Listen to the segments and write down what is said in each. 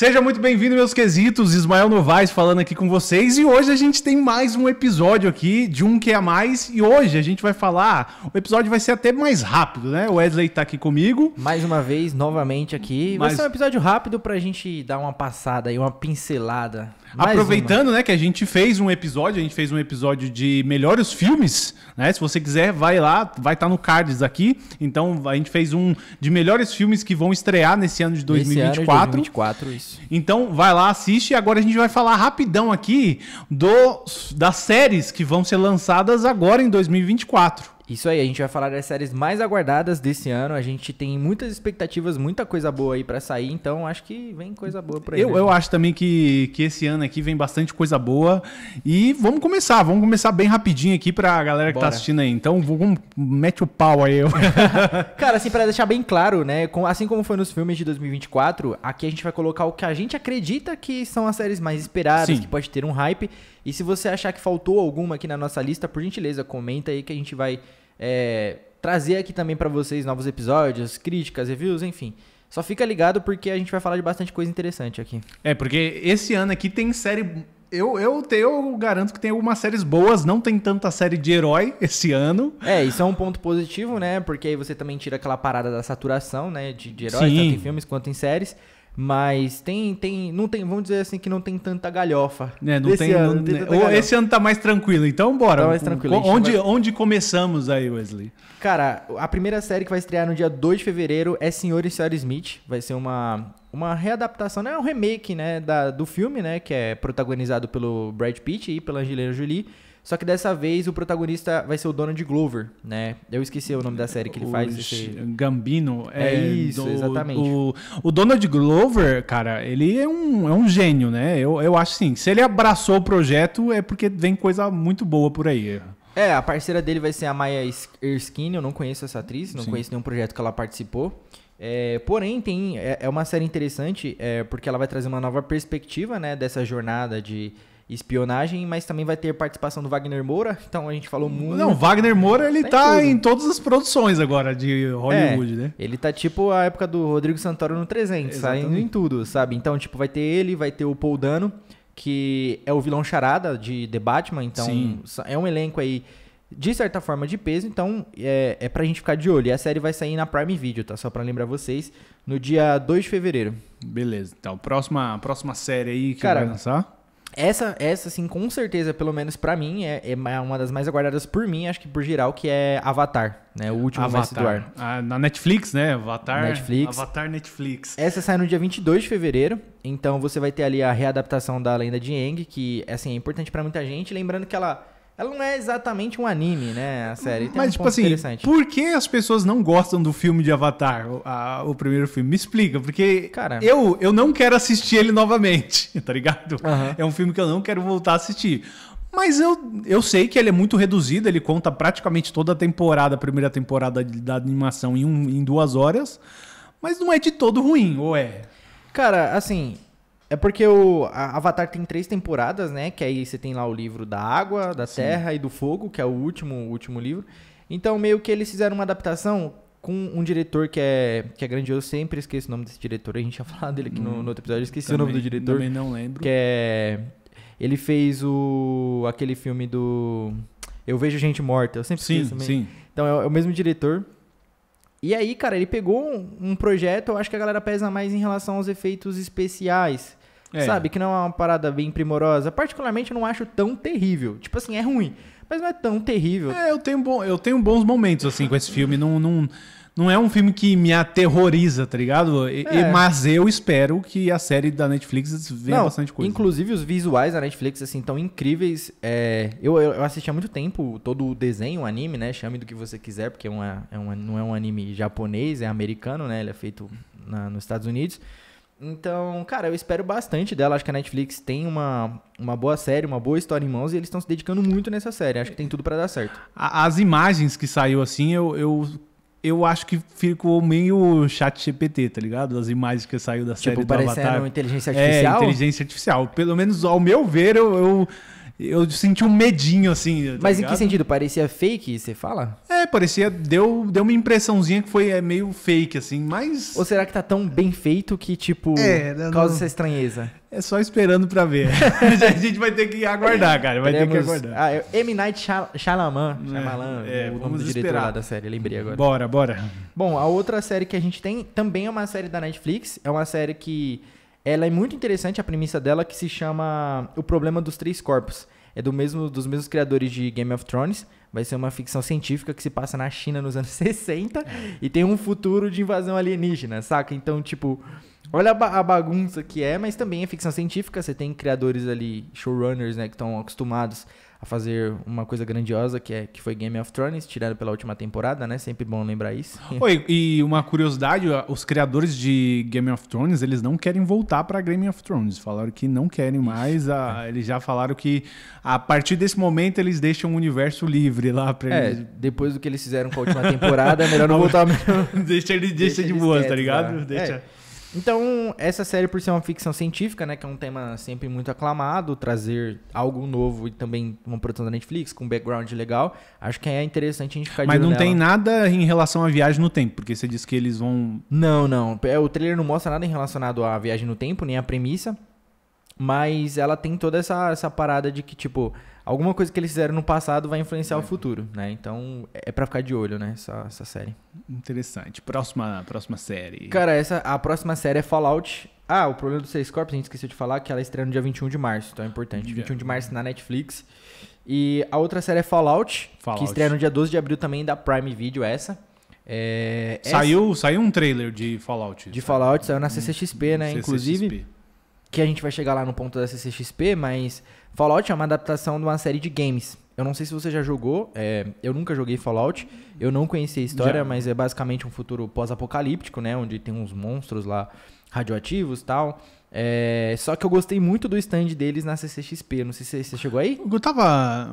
Seja muito bem-vindo, meus quesitos. Ismael Novaes falando aqui com vocês. E hoje a gente tem mais um episódio aqui de Um Que a é Mais. E hoje a gente vai falar. O episódio vai ser até mais rápido, né? O Wesley tá aqui comigo. Mais uma vez, novamente aqui. Mas... Vai ser um episódio rápido pra gente dar uma passada e uma pincelada. Mais Aproveitando, uma. né, que a gente fez um episódio, a gente fez um episódio de melhores filmes, né? Se você quiser, vai lá, vai estar tá no cards aqui. Então, a gente fez um de melhores filmes que vão estrear nesse ano de 2024. Esse ano de 2024, isso. Então vai lá, assiste. E agora a gente vai falar rapidão aqui do, das séries que vão ser lançadas agora em 2024. Isso aí, a gente vai falar das séries mais aguardadas desse ano. A gente tem muitas expectativas, muita coisa boa aí para sair, então acho que vem coisa boa por aí. Eu, né, eu acho também que, que esse ano aqui vem bastante coisa boa. E vamos começar, vamos começar bem rapidinho aqui pra galera que tá Bora. tá assistindo aí. Então, vamos, mete o pau aí. Cara, assim, para deixar bem claro, né? assim como foi nos filmes de 2024, aqui a gente vai colocar o que a gente acredita que são as séries mais esperadas, Sim. que pode ter um hype. E se você achar que faltou alguma aqui na nossa lista, por gentileza, comenta aí que a gente vai é, trazer aqui também para vocês novos episódios, críticas, reviews, enfim. Só fica ligado porque a gente vai falar de bastante coisa interessante aqui. É, porque esse ano aqui tem série. Eu, eu, te, eu garanto que tem algumas séries boas, não tem tanta série de herói esse ano. É, isso é um ponto positivo, né? Porque aí você também tira aquela parada da saturação, né? De, de heróis, Sim. tanto em filmes quanto em séries. Mas tem, tem, não tem, vamos dizer assim que não tem tanta galhofa. né não tem, ano, não tem galhofa. Esse ano tá mais tranquilo, então bora. Tá mais tranquilo. Onde, vai... onde começamos aí, Wesley? Cara, a primeira série que vai estrear no dia 2 de fevereiro é Senhor e Senhora Smith. Vai ser uma, uma readaptação, né? É um remake, né? Da, do filme, né? Que é protagonizado pelo Brad Pitt e pela Angelina Jolie. Só que dessa vez o protagonista vai ser o Donald Glover, né? Eu esqueci o nome da série que ele o faz. Esse... Gambino. É, é isso, do, exatamente. O, o, Donald Glover, cara, ele é um, é um gênio, né? Eu, eu acho assim, se ele abraçou o projeto é porque vem coisa muito boa por aí. É, a parceira dele vai ser a Maya Erskine, eu não conheço essa atriz, não Sim. conheço nenhum projeto que ela participou. É, porém, tem, é, é, uma série interessante, é, porque ela vai trazer uma nova perspectiva né, dessa jornada de espionagem, mas também vai ter participação do Wagner Moura. Então a gente falou muito. Não, Wagner Moura ele tá, tá em, em, todas as produções agora de Hollywood, é, né? Ele tá tipo a época do Rodrigo Santoro no 300, tá Exatamente. saindo em tudo, sabe? Então, tipo, vai ter ele, vai ter o Paul Dano, que é o vilão charada de The Batman, então Sim. é um elenco aí de certa forma de peso, então é, é pra gente ficar de olho. E a série vai sair na Prime Video, tá? Só pra lembrar vocês, no dia 2 de fevereiro. Beleza, então próxima, próxima série aí que Cara, vai lançar. Essa, essa, assim, com certeza, pelo menos para mim, é, é, uma das mais aguardadas por mim, acho que por geral, que é Avatar, né? O último Avatar. do ar. Ah, na Netflix, né? Avatar. Netflix. Avatar Netflix. Essa sai no dia 22 de fevereiro, então você vai ter ali a readaptação da Lenda de Aang, que, assim, é importante para muita gente. Lembrando que ela ela não é exatamente um anime, né? A série. Tem Mas, um tipo assim, por que as pessoas não gostam do filme de Avatar, o, a, o primeiro filme? Me explica, porque Cara, eu, eu não quero assistir ele novamente, tá ligado? Uh -huh. É um filme que eu não quero voltar a assistir. Mas eu, eu sei que ele é muito reduzido, ele conta praticamente toda a temporada, a primeira temporada da animação em, um, em duas horas. Mas não é de todo ruim, ou é? Cara, assim, é porque o Avatar tem três temporadas, né? Que aí você tem lá o livro da água, da Sim. terra e do fogo, que é o último, o último livro. Então, meio que eles fizeram uma adaptação com um diretor que é, que é grandioso. Eu sempre esqueço o nome desse diretor. A gente já falou dele aqui hum, no, no, outro episódio. esqueci também, o nome do diretor. Também não lembro. Que é... Ele fez o aquele filme do... Eu Vejo Gente Morta. Eu sempre sim, esqueço. Sim, sim. Então, é, é o mesmo diretor. E aí, cara, ele pegou um, um projeto... Eu acho que a galera pesa mais em relação aos efeitos especiais é. Sabe? Que não é uma parada bem primorosa. Particularmente, eu não acho tão terrível. Tipo assim, é ruim, mas não é tão terrível. É, eu tenho, bom, eu tenho bons momentos, assim, com esse filme. Não, não, não é um filme que me aterroriza, tá ligado? E, é. mas eu espero que a série da Netflix venha não, bastante coisa. Inclusive, os visuais da Netflix, assim, estão incríveis. É, eu, eu assisti há muito tempo todo o desenho, o anime, né? Chame do que você quiser, porque é uma, é uma, não é um anime japonês, é americano, né? Ele é feito na, nos Estados Unidos. Então, cara, eu espero bastante dela. Acho que a Netflix tem uma, uma boa série, uma boa história em mãos e eles estão se dedicando muito nessa série. Acho que tem tudo para dar certo. As imagens que saiu assim, eu, eu, eu acho que ficou meio chat GPT, tá ligado? As imagens que saiu da tipo, série do Avatar. Tipo, parecendo inteligência é, artificial? É, inteligência artificial. Pelo menos, ao meu ver, eu, eu eu senti um medinho, assim. Tá Mas ligado? em que sentido? Parecia fake, você fala? É, parecia. Deu, deu uma impressãozinha que foi é, meio fake, assim, mas. Ou será que tá tão bem feito que, tipo, é, não, causa não... essa estranheza? É só esperando pra ver. a gente vai ter que aguardar, cara. Vai Teremos... ter que aguardar. Ah, M. Night Shyamalan, Shyamalan é, é, o nome do diretor esperar. lá da série, lembrei agora. Bora, bora. Bom, a outra série que a gente tem também é uma série da Netflix. É uma série que ela é muito interessante a premissa dela que se chama O Problema dos Três Corpos. É do mesmo dos mesmos criadores de Game of Thrones. Vai ser uma ficção científica que se passa na China nos anos 60 e tem um futuro de invasão alienígena, saca? Então, tipo, olha a, ba a bagunça que é, mas também é ficção científica. Você tem criadores ali, showrunners, né, que estão acostumados a fazer uma coisa grandiosa que, é, que foi Game of Thrones, tirado pela última temporada, né? Sempre bom lembrar isso. Oi, e uma curiosidade, os criadores de Game of Thrones, eles não querem voltar para Game of Thrones. Falaram que não querem mais. A, é. Eles já falaram que a partir desse momento eles deixam o universo livre lá para é, eles. É, depois do que eles fizeram com a última temporada, é melhor não voltar. deixa ele deixa, deixa de boa, tá ligado? Lá. Deixa. É. Então, essa série, por ser uma ficção científica, né, que é um tema sempre muito aclamado, trazer algo novo e também uma produção da Netflix com um background legal, acho que é interessante a gente ficar Mas não nela. tem nada em relação à viagem no tempo, porque você disse que eles vão. Não, não. É, o trailer não mostra nada em relacionado à viagem no tempo, nem à premissa. Mas ela tem toda essa, essa parada de que, tipo, alguma coisa que eles fizeram no passado vai influenciar é. o futuro, né? Então é para ficar de olho, né? Essa, essa série. Interessante. Próxima, próxima série. Cara, essa, a próxima série é Fallout. Ah, o problema do Seis Corpos, a gente esqueceu de falar, que ela estreia no dia 21 de março, então é importante. Yeah. 21 de março na Netflix. E a outra série é Fallout, Fallout, que estreia no dia 12 de abril também da Prime Video, essa. É, saiu, essa... saiu um trailer de Fallout. De Fallout, saiu na CCXP, né? CCXP. Uhum. Inclusive que a gente vai chegar lá no ponto da CCXP, mas Fallout é uma adaptação de uma série de games. Eu não sei se você já jogou, é, eu nunca joguei Fallout, eu não conheci a história, já. mas é basicamente um futuro pós-apocalíptico, né? Onde tem uns monstros lá radioativos tal. É, só que eu gostei muito do stand deles na CCXP. Não sei se você chegou aí. Eu tava.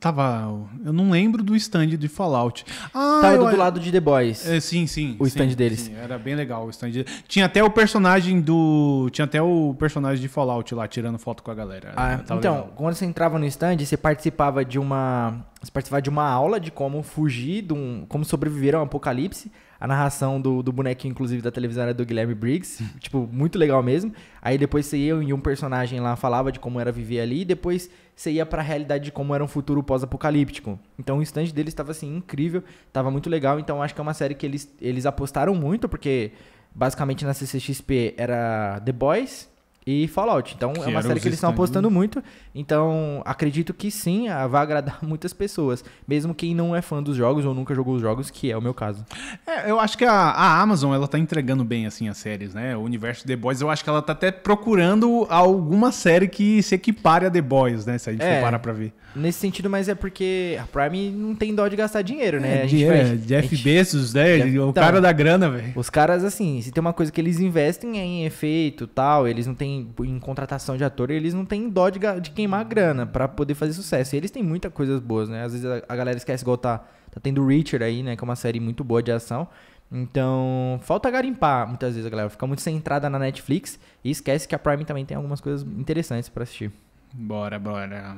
Tava. Eu não lembro do stand de Fallout. Ah, tava eu, do, é- lado de The Boys. É, sim, sim. O stand sim, deles. Sim, era bem legal o stand. Tinha até o personagem do. Tinha até o personagem de Fallout lá tirando foto com a galera. Ah, então, legal. quando você entrava no stand, você participava de uma. Você participava de uma aula de como fugir, de um, como sobreviver ao apocalipse. A narração do, do bonequinho, inclusive, da televisão era do Guilherme Briggs. tipo, muito legal mesmo. Aí depois você ia e um personagem lá falava de como era viver ali. E depois você ia pra realidade de como era um futuro pós-apocalíptico. Então o instante deles estava, assim, incrível. Tava muito legal. Então acho que é uma série que eles, eles apostaram muito, porque basicamente na CCXP era The Boys, e Fallout. Então é que é uma série que eles estão apostando muito. Então acredito que sim, ah, vai agradar muitas pessoas. Mesmo quem não é fã dos jogos ou nunca jogou os jogos, que é o meu caso. É, eu acho que a, a, Amazon ela tá entregando bem assim as séries, né? O universo The Boys, eu acho que ela tá até procurando alguma série que se equipare a The Boys, né? Se a gente é, for parar pra ver. Nesse sentido, mas é porque a Prime não tem dó de gastar dinheiro, né? É, a gente dinheiro, é, Jeff gente... Bezos, né? Jeff... O então, cara da grana, velho. Os caras, assim, se tem uma coisa que eles investem é em efeito tal, eles não têm em, contratação de ator, eles não têm dó de, de queimar grana para poder fazer sucesso. E eles têm muitas coisas boas, né? Às vezes a, a, galera esquece, igual tá, tá tendo Richard aí, né? Que é uma série muito boa de ação. Então, falta garimpar muitas vezes a galera. Fica muito centrada na Netflix e esquece que a Prime também tem algumas coisas interessantes para assistir. Bora, bora.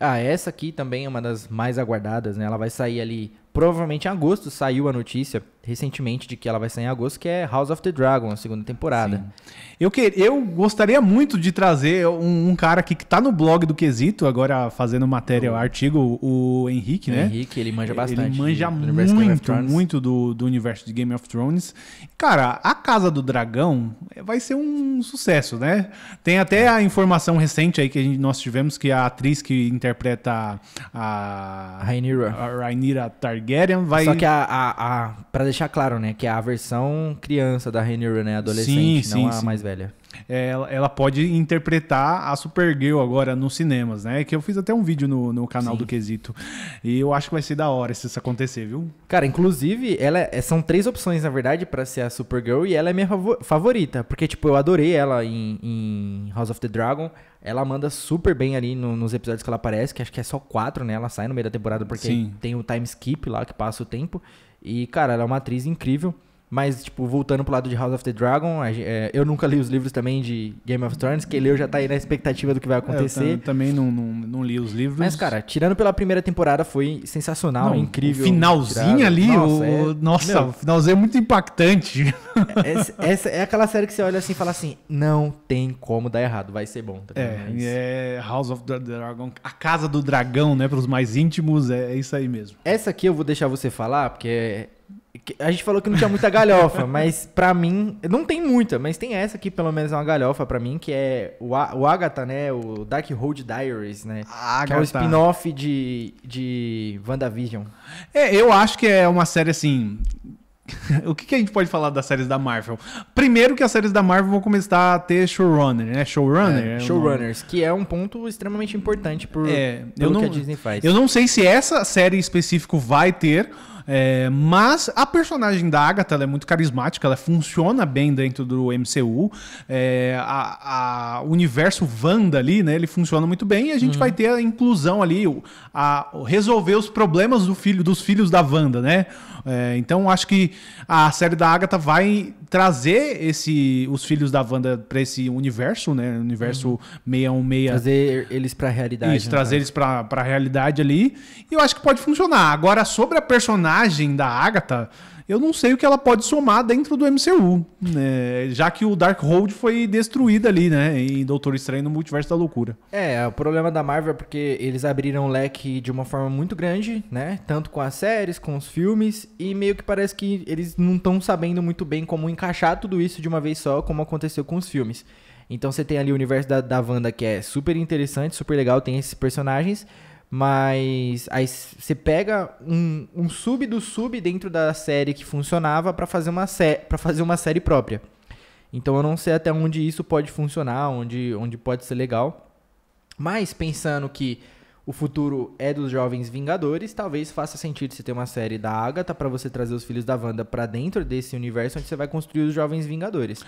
Ah, essa aqui também é uma das mais aguardadas, né? Ela vai sair ali, provavelmente em agosto saiu a notícia recentemente de que ela vai sair em agosto, que é House of the Dragon, a segunda temporada. Eu, que, eu gostaria muito de trazer um, um cara aqui que está no blog do Quesito, agora fazendo matéria, o artigo, o Henrique, o né? Henrique, ele manja bastante. Ele manja muito, muito, do, do universo de Game of Thrones. Cara, a Casa do Dragão vai ser um sucesso, né? Tem até a informação recente aí que gente, nós tivemos que a atriz que interpreta a... Rhaenyra. A Rhaenyra Targaryen vai... Só que a... a, a deixar claro, né? Que é a versão criança da Renner né? Adolescente, sim, não sim, a sim. mais velha. É, ela, ela, pode interpretar a Supergirl agora nos cinemas, né? Que eu fiz até um vídeo no, no canal Sim. do Quesito. E eu acho que vai ser da hora se isso acontecer, viu? Cara, inclusive, ela é, são três opções, na verdade, para ser a Supergirl. E ela é minha favorita. Porque, tipo, eu adorei ela em, em House of the Dragon. Ela manda super bem ali no, nos episódios que ela aparece, que acho que é só quatro, né? Ela sai no meio da temporada porque Sim. tem o time skip lá que passa o tempo. E, cara, ela é uma atriz incrível. Mas, tipo, voltando pro lado de House of the Dragon, é, eu nunca li os livros também de Game of Thrones. Quem leu já tá aí na expectativa do que vai é, acontecer. eu também não, não, não li os livros. Mas, cara, tirando pela primeira temporada, foi sensacional, não, incrível. O finalzinho ali, nossa, o, é, nossa o finalzinho é muito impactante. É, essa, essa, é aquela série que você olha assim e fala assim: não tem como dar errado, vai ser bom. Tá é, é House of the Dragon, a casa do dragão, né? Pros mais íntimos, é, é isso aí mesmo. Essa aqui eu vou deixar você falar, porque é a gente falou que não tinha muita galhofa, mas para mim. Não tem muita, mas tem essa aqui, pelo menos, é uma galhofa para mim, que é o, o Agatha, né? O Dark Road Diaries, né? Agatha. Que é o spin-off de, de WandaVision. É, eu acho que é uma série assim. o que, que, a gente pode falar das séries da Marvel? Primeiro que as séries da Marvel vão começar a ter showrunner, né? Showrunner. É, é showrunners, que é um ponto extremamente importante por, é, pelo não, que a Disney faz. Eu não sei se essa série em específico vai ter, é, mas a personagem da Agatha é muito carismática, ela funciona bem dentro do MCU. É, a, a, o universo Wanda ali, né? Ele funciona muito bem e a gente uhum. vai ter a inclusão ali, a, a resolver os problemas do filho, dos filhos da Wanda, né? É, então acho que a série da Agatha vai trazer esse os filhos da Wanda para esse universo, né? Universo uhum. 616. Trazer eles para a realidade. Isso, né, trazer eles para a realidade ali. E eu acho que pode funcionar. Agora sobre a personagem da Agatha, eu não sei o que ela pode somar dentro do MCU, né? já que o Darkhold foi destruído ali, né? Em Doutor Estranho no Multiverso da Loucura. É, o problema da Marvel é porque eles abriram o leque de uma forma muito grande, né? Tanto com as séries, com os filmes, e meio que parece que eles não estão sabendo muito bem como encaixar tudo isso de uma vez só, como aconteceu com os filmes. Então você tem ali o universo da, da Wanda que é super interessante, super legal, tem esses personagens. Mas aí você pega um, um, sub do sub dentro da série que funcionava para fazer, uma pra fazer uma série própria. Então eu não sei até onde isso pode funcionar, onde, onde pode ser legal. Mas pensando que o futuro é dos jovens Vingadores, talvez faça sentido você ter uma série da Agatha para você trazer os filhos da Wanda para dentro desse universo onde você vai construir os jovens Vingadores.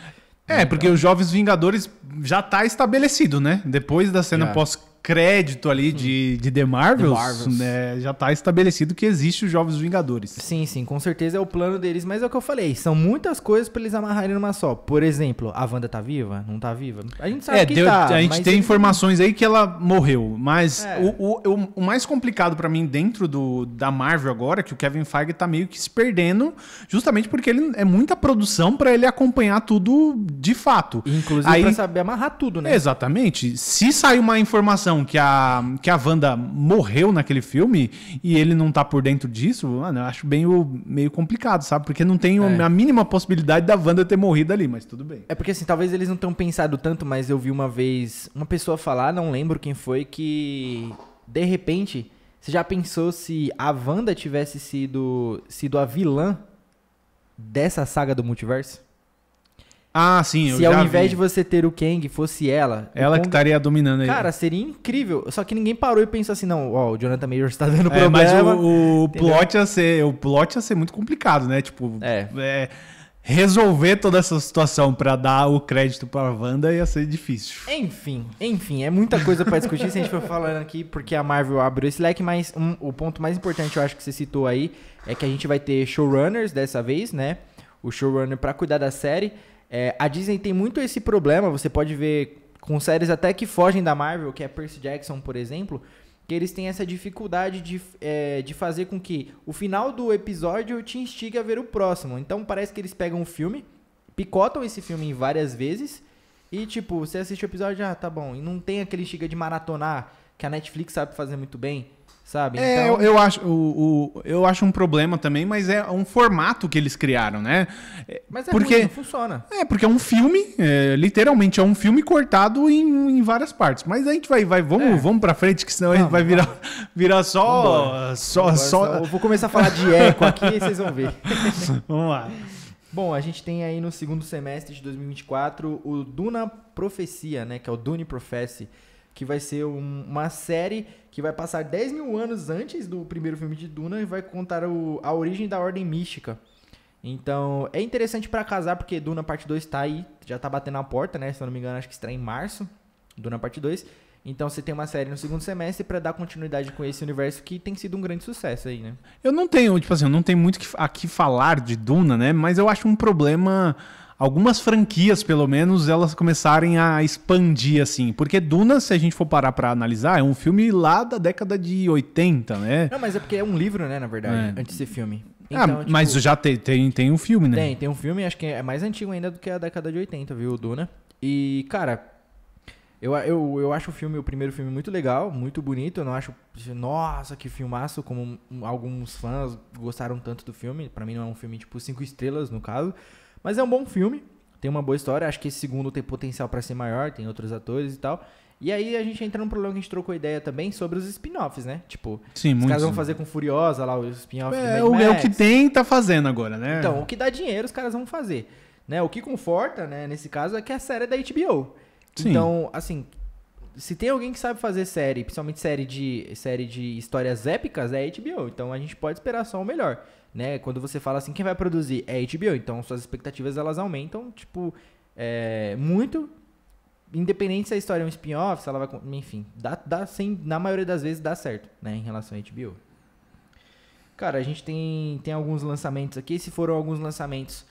É, porque então os jovens Vingadores já tá estabelecido, né? Depois da cena já. pós crédito ali hum. de, de The Marvels, The Marvels. Né, já está estabelecido que existe os Jovens Vingadores. Sim, sim, com certeza é o plano deles, mas é o que eu falei, são muitas coisas para eles amarrarem numa só. Por exemplo, a Wanda tá viva? Não tá viva? A gente sabe é, que deu, tá. A gente tem informações aí que ela morreu, mas é. o, o, o, mais complicado para mim dentro do, da Marvel agora, que o Kevin Feige está meio que se perdendo, justamente porque ele é muita produção para ele acompanhar tudo de fato. Inclusive aí, pra saber amarrar tudo, né? Exatamente. Se sair uma informação que a, que a Wanda morreu naquele filme e ele não tá por dentro disso, mano, eu acho meio, meio complicado, sabe? Porque não tem é. a mínima possibilidade da Wanda ter morrido ali, mas tudo bem. É porque assim, talvez eles não tenham pensado tanto, mas eu vi uma vez uma pessoa falar, não lembro quem foi, que de repente, você já pensou se a Wanda tivesse sido, sido a vilã dessa saga do multiverso? Ah, sim, eu Se ao invés vi. de você ter o Kang, fosse ela. Ela Kong, que estaria dominando aí. Cara, seria incrível. Só que ninguém parou e pensou assim, não, ó, o Jonathan Major está dando problema. É, mas o, o plot ia ser, o plot ia ser muito complicado, né? Tipo, é. é resolver toda essa situação para dar o crédito para Wanda ia ser difícil. Enfim, enfim, é muita coisa para discutir se a gente for falando aqui, porque a Marvel abriu esse leque, mas um, o ponto mais importante eu acho que você citou aí é que a gente vai ter showrunners dessa vez, né? O showrunner para cuidar da série. É, a Disney tem muito esse problema, você pode ver com séries até que fogem da Marvel, que é Percy Jackson, por exemplo, que eles têm essa dificuldade de, é, de fazer com que o final do episódio te instiga a ver o próximo. Então parece que eles pegam um filme, picotam esse filme várias vezes e, tipo, você assiste o episódio, ah, tá bom, e não tem aquele instiga de maratonar que a Netflix sabe fazer muito bem sabe? É, então... eu, eu, acho, o, o, eu acho um problema também, mas é um formato que eles criaram, né? É, mas é porque, ruim, não funciona. É, porque é um filme, é, literalmente é um filme cortado em, em várias partes. Mas a gente vai, vai vamos, é. vamos pra frente, que senão não, a gente vai virar, virar só... só, só... Eu vou começar a falar de eco aqui e vocês vão ver. vamos lá. Bom, a gente tem aí no segundo semestre de 2024 o Duna Profecia, né? Que é o Dune Prophecy, que vai ser um, uma série que vai passar 10 mil anos antes do primeiro filme de Duna e vai contar o, a origem da Ordem Mística. Então, é interessante para casar, porque Duna Parte 2 tá aí, já tá batendo a porta, né? Se eu não me engano, acho que está em março, Duna Parte 2. Então você tem uma série no segundo semestre para dar continuidade com esse universo que tem sido um grande sucesso aí, né? Eu não tenho, tipo assim, eu não tenho muito aqui falar de Duna, né? Mas eu acho um problema algumas franquias, pelo menos, elas começarem a expandir, assim. Porque Duna, se a gente for parar pra analisar, é um filme lá da década de 80, né? Não, mas é porque é um livro, né, na verdade, é. antes de ser filme. Ah, então, ah, tipo, mas já tem, tem, tem um filme, né? Tem, tem um filme, acho que é mais antigo ainda do que a década de 80, viu, Duna? E, cara, eu, eu, eu acho o filme, o primeiro filme, muito legal, muito bonito. Eu não acho, nossa, que filmaço, como alguns fãs gostaram tanto do filme. para mim não é um filme, tipo, cinco estrelas, no caso. Mas é um bom filme, tem uma boa história. Acho que esse segundo tem potencial para ser maior, tem outros atores e tal. E aí a gente entra num problema que a gente trocou ideia também sobre os spin-offs, né? Tipo, sim, os caras vão fazer com Furiosa lá, é, o spin-off é, É o que tem tá fazendo agora, né? Então, o que dá dinheiro os caras vão fazer. Né? O que conforta, né, nesse caso, é que é a série é da HBO. Sim. Então, assim, se tem alguém que sabe fazer série, principalmente série de, série de histórias épicas, é a HBO. Então a gente pode esperar só o melhor. Né? Quando você fala assim, quem vai produzir? É a HBO. Então suas expectativas elas aumentam, tipo, é, muito. Independente se a história é um spin-off, se ela vai. Enfim, dá, dá sem, na maioria das vezes dá certo, né? Em relação a HBO. Cara, a gente tem, tem alguns lançamentos aqui. Se foram alguns lançamentos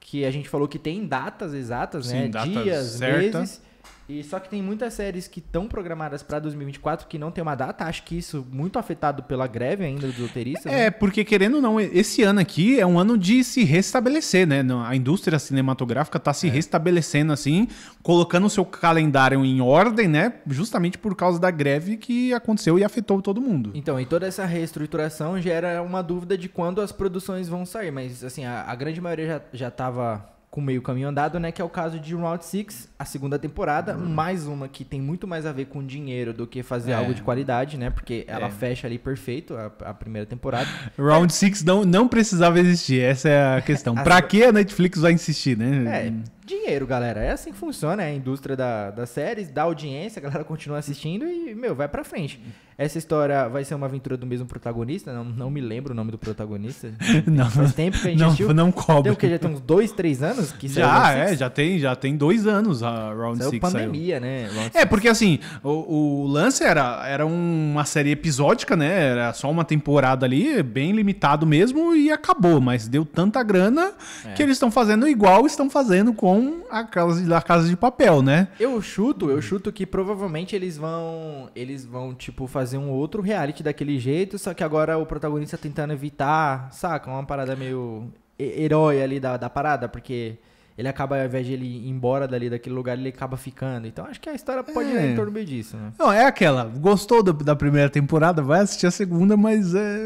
que a gente falou que tem datas exatas, né? Sim, né? Datas Dias, certa. meses e só que tem muitas séries que estão programadas para 2024 que não tem uma data. Acho que isso muito afetado pela greve ainda dos roteiristas. Né? É, né? porque querendo ou não, esse ano aqui é um ano de se restabelecer, né? A indústria cinematográfica está se é. restabelecendo assim, colocando o seu calendário em ordem, né? Justamente por causa da greve que aconteceu e afetou todo mundo. Então, e toda essa reestruturação gera uma dúvida de quando as produções vão sair, mas assim, a, a grande maioria já já estava com meio caminho andado, né? Que é o caso de Round Six, a segunda temporada, uhum. mais uma que tem muito mais a ver com dinheiro do que fazer é. algo de qualidade, né? Porque ela é. fecha ali perfeito a, a primeira temporada. Round Six não, não precisava existir, essa é a questão. pra que a Netflix vai insistir, né? É dinheiro, galera. É assim que funciona, é a indústria da, das séries, da audiência, a galera continua assistindo e, meu, vai pra frente. Essa história vai ser uma aventura do mesmo protagonista, não, não me lembro o nome do protagonista. não, Faz tempo que a gente não, assistiu. Não cobre. Tem o quê? já tem uns dois, três anos que Já, é, já tem, já tem dois anos a Round 6 pandemia, saiu. né? Round é, porque assim, o, o, lance era, era uma série episódica, né? Era só uma temporada ali, bem limitado mesmo e acabou, mas deu tanta grana é. que eles estão fazendo igual estão fazendo com com a casa a casa de papel, né? Eu chuto, eu chuto que provavelmente eles vão eles vão tipo fazer um outro reality daquele jeito, só que agora o protagonista tá tentando evitar, saca, uma parada meio herói ali da, da parada, porque ele acaba, ao invés de ele ir embora dali daquele lugar, ele acaba ficando. Então acho que a história pode é. ir em torno disso, né? Não, é aquela. Gostou do, da primeira temporada, vai assistir a segunda, mas é,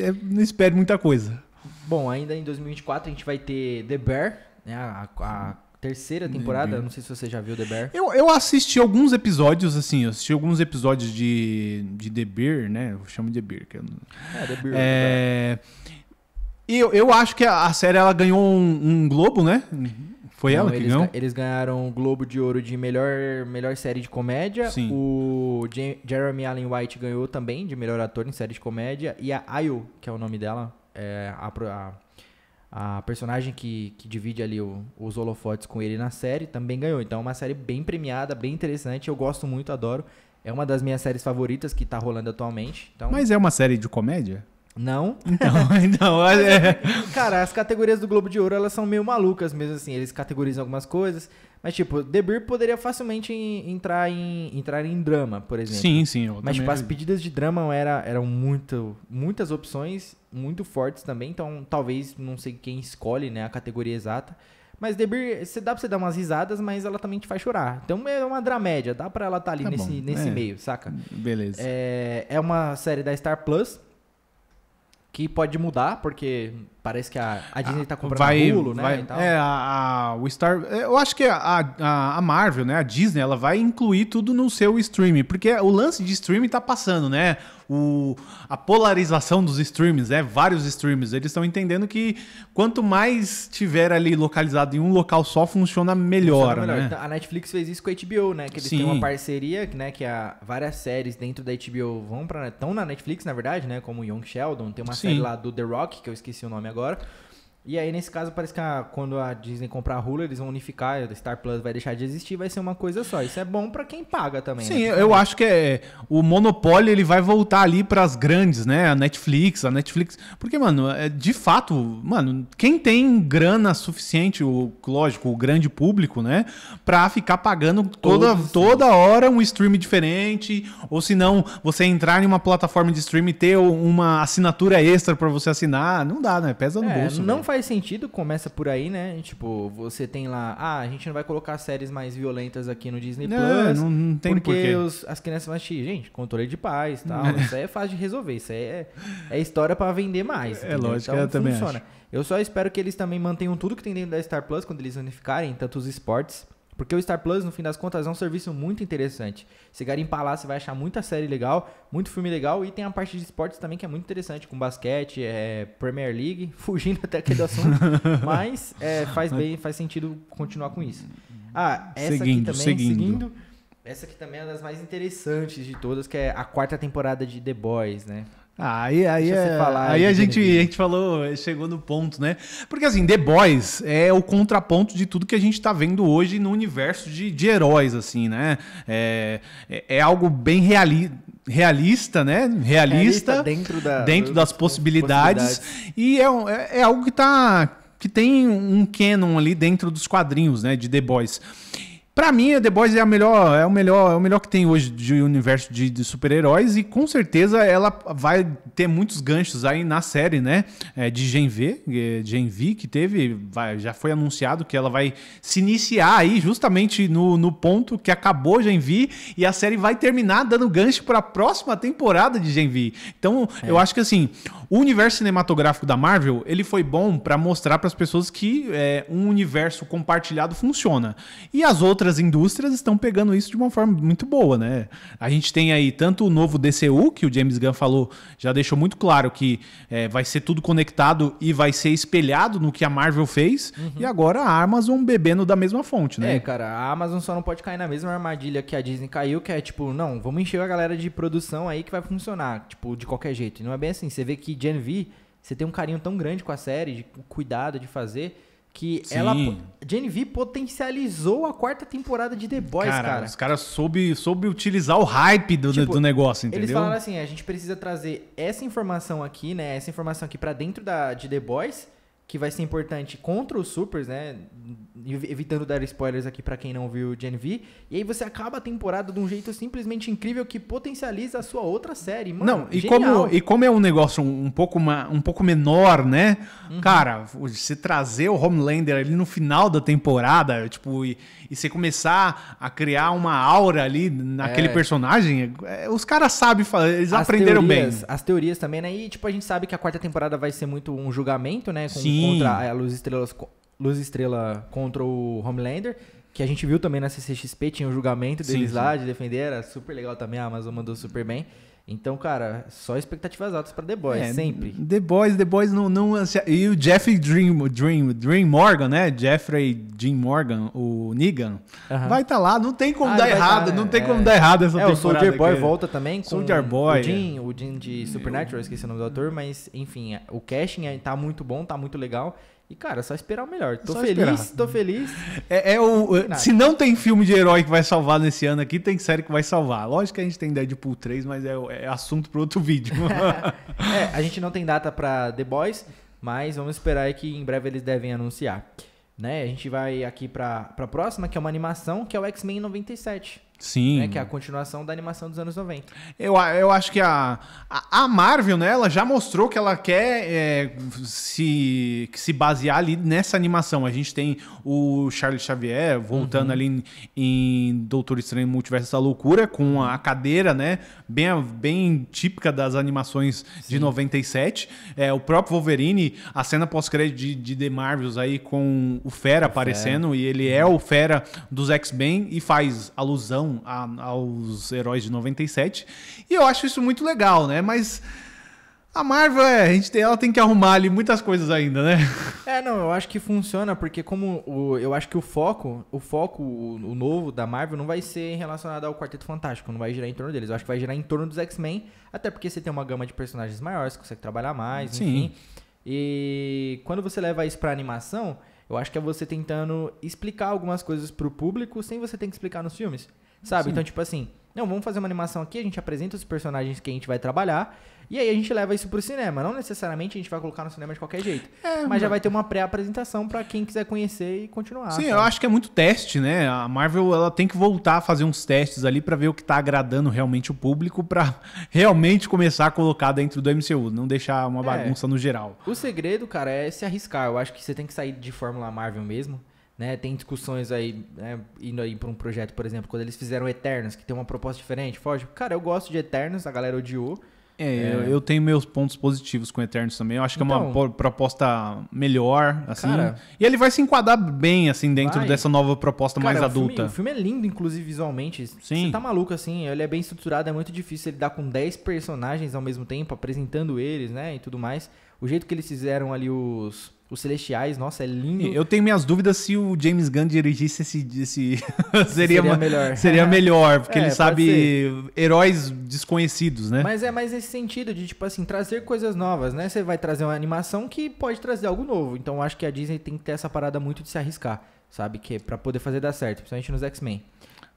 é, não espere muita coisa. Bom, ainda em 2024 a gente vai ter The Bear, né? A, a terceira temporada, uhum. não sei se você já viu The Bear. Eu, eu assisti alguns episódios, assim, eu assisti alguns episódios de, de The Bear, né? Eu chamo de The Bear. Que eu... É, The Bear. É... Eu, eu acho que a série ela ganhou um, um Globo, né? Uhum. Foi não, ela que eles ganhou? eles ganharam o Globo de Ouro de melhor, melhor série de comédia. Sim. O J Jeremy Allen White ganhou também de melhor ator em série de comédia. E a Ayo, que é o nome dela, é a, a a personagem que, que divide ali o, os holofotes com ele na série também ganhou. Então é uma série bem premiada, bem interessante. Eu gosto muito, adoro. É uma das minhas séries favoritas que tá rolando atualmente. Então... Mas é uma série de comédia? Não? Não, então. então olha. É cara, as categorias do Globo de Ouro, elas são meio malucas mesmo, assim. Eles categorizam algumas coisas. Mas, tipo, The Beer poderia facilmente entrar em, entrar em drama, por exemplo. Sim, sim. Mas, tipo, as pedidas de drama era, eram muito, muitas opções, muito fortes também. Então, talvez, não sei quem escolhe, né, a categoria exata. Mas The Beer, você dá pra você dar umas risadas, mas ela também te faz chorar. Então é uma dramédia, dá pra ela estar tá ali tá nesse, nesse é. meio, saca? Beleza. É, é uma série da Star Plus, que pode mudar, porque Parece que a, a Disney está ah, comprando vai, Hulu, né, vai, né? É, a, a, o Star. É, eu acho que a, a, a, Marvel, né? A Disney, ela vai incluir tudo no seu streaming. Porque o lance de streaming está passando, né? O, a polarização dos streams, né? Vários streams. Eles estão entendendo que quanto mais tiver ali localizado em um local só, funciona melhor. Funciona melhor. Né? Então, a Netflix fez isso com a HBO, né? Que eles Sim. têm uma parceria, né? Que a, várias séries dentro da HBO vão para Estão né, na Netflix, na verdade, né? Como Young Sheldon. Tem uma Sim. série lá do The Rock, que eu esqueci o nome agora agora. E aí, nesse caso, parece que a, quando a Disney comprar a Hulu, eles vão unificar, o Star Plus vai deixar de existir, vai ser uma coisa só. Isso é bom para quem paga também. Sim, né? eu acho que é, o monopólio ele vai voltar ali para as grandes, né? A Netflix, a Netflix. Porque, mano, é, de fato, mano, quem tem grana suficiente, o, lógico, o grande público, né? Pra ficar pagando toda, toda hora um stream diferente, ou se não, você entrar em uma plataforma de stream e ter uma assinatura extra para você assinar, não dá, né? Pesa no é, bolso. Não velho. faz faz sentido, começa por aí, né? Tipo, você tem lá, ah, a gente não vai colocar séries mais violentas aqui no Disney não, é, Plus. Não, não tem porque porquê. Os, as crianças vão assistir, gente, controle de paz tal. isso aí é fácil de resolver, isso aí é, é história para vender mais. É lógico, então, eu também funciona. Acho. Eu só espero que eles também mantenham tudo que tem dentro da Star Plus quando eles unificarem, tanto os esportes porque o Star Plus, no fim das contas, é um serviço muito interessante. Se garimpar lá, você vai achar muita série legal, muito filme legal e tem a parte de esportes também que é muito interessante, com basquete, é, Premier League, fugindo até aquele assunto. mas é, faz bem, faz sentido continuar com isso. Ah, essa seguindo, aqui também, seguindo. seguindo. Essa aqui também é uma das mais interessantes de todas, que é a quarta temporada de The Boys, né? Ah, aí, aí, é, falar, aí, aí a, gente, a gente falou, chegou no ponto, né? Porque assim, The Boys é o contraponto de tudo que a gente tá vendo hoje no universo de, de heróis, assim, né? É, é, é algo bem reali realista, né? Realista, realista dentro, da, dentro das possibilidades, possibilidades. E é, é, é, algo que tá. que tem um canon ali dentro dos quadrinhos, né? De The Boys. Pra mim, The Boys é a melhor, é o melhor, é o melhor que tem hoje de universo de, de super-heróis e com certeza ela vai ter muitos ganchos aí na série, né? É, de Gen V, é, Gen V que teve, vai, já foi anunciado que ela vai se iniciar aí justamente no, no ponto que acabou Gen V e a série vai terminar dando gancho para a próxima temporada de Gen V. Então, é. eu acho que assim, o universo cinematográfico da Marvel, ele foi bom para mostrar para as pessoas que é, um universo compartilhado funciona. E as outras outras indústrias estão pegando isso de uma forma muito boa, né? A gente tem aí tanto o novo DCU, que o James Gunn falou, já deixou muito claro que é, vai ser tudo conectado e vai ser espelhado no que a Marvel fez, uhum. e agora a Amazon bebendo da mesma fonte, né? É, cara, a Amazon só não pode cair na mesma armadilha que a Disney caiu, que é tipo, não, vamos encher a galera de produção aí que vai funcionar, tipo, de qualquer jeito. E não é bem assim. Você vê que Gen V, você tem um carinho tão grande com a série, de cuidado de fazer que Sim. ela. Jane V potencializou a quarta temporada de The Boys, cara. cara. Os caras soube, soube utilizar o hype do, tipo, do negócio, entendeu? Eles falaram assim: a gente precisa trazer essa informação aqui, né? Essa informação aqui para dentro da, de The Boys que vai ser importante contra os supers, né? Evitando dar spoilers aqui para quem não viu Gen V. E aí você acaba a temporada de um jeito simplesmente incrível que potencializa a sua outra série. Mano, não, e como, e como é um negócio um, pouco, uma, um pouco menor, né? Uhum. Cara, você trazer o Homelander ali no final da temporada, tipo, e, e você começar a criar uma aura ali naquele é. personagem, é, os caras sabem eles as aprenderam teorias, bem. As teorias também, né? E tipo, a gente sabe que a quarta temporada vai ser muito um julgamento, né? Com Sim contra a é, Luz estrela Luz Estrela contra o Homelander, que a gente viu também na CCXP, tinha o um julgamento deles sim, lá de defender, era super legal também, a Amazon mandou super bem. Então, cara, só expectativas altas para The Boys, é, sempre. The Boys, The Boys não, não E o Jeffrey Dream, Dream, Dream Morgan, né? Jeffrey Jim Morgan, o Negan, uh -huh. vai estar tá lá. Não tem como ah, dar errado, não tem é, como dar errado essa é, temporada. O Soldier Boy que... volta também com Soldier Boy, o Jim, é. o Jim de Supernatural, eu esqueci o nome do ator, mas enfim, o casting é, tá muito bom, tá muito legal. E, cara, é só esperar o melhor. É tô só feliz, esperar. tô feliz. É, é o, se não tem filme de herói que vai salvar nesse ano aqui, tem série que vai salvar. Lógico que a gente tem Deadpool 3, mas é, é assunto para outro vídeo. é, a gente não tem data para The Boys, mas vamos esperar aí que em breve eles devem anunciar. Né? A gente vai aqui pra, pra próxima, que é uma animação, que é o X-Men 97. Sim. Né, que é a continuação da animação dos anos 90. Eu, eu acho que a, a Marvel, né, ela já mostrou que ela quer é, se, se basear ali nessa animação. A gente tem o Charles Xavier voltando uhum. ali em, em Doutor Estranho Multiverso da Loucura, com a cadeira, né? Bem, bem típica das animações Sim. de 97. É, o próprio Wolverine, a cena pós-crédito de, de The Marvels aí com o Fera o aparecendo, Fera. e ele é o Fera dos X-Men e faz alusão a, aos heróis de 97. E eu acho isso muito legal, né? Mas a Marvel, é, a gente tem, ela tem que arrumar ali muitas coisas ainda, né? É, não, eu acho que funciona, porque como o, eu acho que o foco, o foco, o, o, novo da Marvel não vai ser relacionado ao Quarteto Fantástico, não vai girar em torno deles. Eu acho que vai girar em torno dos X-Men, até porque você tem uma gama de personagens maiores, você consegue trabalhar mais, Sim. enfim. E quando você leva isso pra animação, eu acho que é você tentando explicar algumas coisas pro público sem você ter que explicar nos filmes. Sabe? Sim. Então, tipo assim, não, vamos fazer uma animação aqui, a gente apresenta os personagens que a gente vai trabalhar, e aí a gente leva isso pro cinema. Não necessariamente a gente vai colocar no cinema de qualquer jeito. É, mas, mas já vai ter uma pré-apresentação para quem quiser conhecer e continuar. Sim, sabe? eu acho que é muito teste, né? A Marvel ela tem que voltar a fazer uns testes ali para ver o que tá agradando realmente o público para realmente começar a colocar dentro do MCU, não deixar uma é. bagunça é. no geral. O segredo, cara, é se arriscar. Eu acho que você tem que sair de Fórmula Marvel mesmo. Né? Tem discussões aí, né? indo aí para um projeto, por exemplo, quando eles fizeram Eternos, que tem uma proposta diferente, foge. Cara, eu gosto de Eternos, a galera odiou. É, é. Eu, eu, tenho meus pontos positivos com Eternos também. Eu acho que então, é uma então. proposta melhor, assim. Cara, e ele vai se enquadrar bem, assim, dentro vai. dessa nova proposta cara, mais o adulta. Filme, o filme, é lindo, inclusive, visualmente. Sim. Você tá maluco, assim. Ele é bem estruturado, é muito difícil ele dar com 10 personagens ao mesmo tempo, apresentando eles, né, e tudo mais. O jeito que eles fizeram ali os os Celestiais, nossa, é lindo. Eu tenho minhas dúvidas se o James Gunn dirigisse esse. esse... seria, seria melhor. Seria melhor, porque é, ele sabe heróis desconhecidos, né? Mas é mais nesse sentido de, tipo assim, trazer coisas novas, né? Você vai trazer uma animação que pode trazer algo novo. Então acho que a Disney tem que ter essa parada muito de se arriscar, sabe? Que é pra poder fazer dar certo, principalmente nos X-Men.